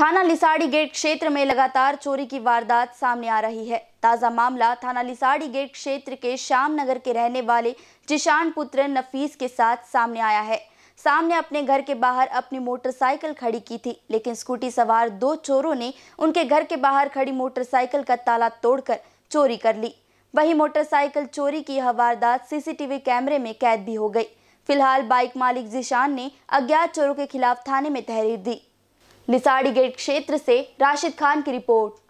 थाना लिसाड़ी गेट क्षेत्र में लगातार चोरी की वारदात सामने आ रही है ताज़ा मामला थाना लिसाड़ी गेट क्षेत्र के श्याम नगर के रहने वाले जिशान पुत्र नफीस के साथ सामने आया है सामने अपने घर के बाहर अपनी मोटरसाइकिल खड़ी की थी लेकिन स्कूटी सवार दो चोरों ने उनके घर के बाहर खड़ी मोटरसाइकिल का ताला तोड़कर चोरी कर ली वही मोटरसाइकिल चोरी की यह वारदात सीसीटीवी कैमरे में कैद भी हो गई फिलहाल बाइक मालिक जिशान ने अज्ञात चोरों के खिलाफ थाने में तहरीर दी लिसाड़ी गेट क्षेत्र से राशिद खान की रिपोर्ट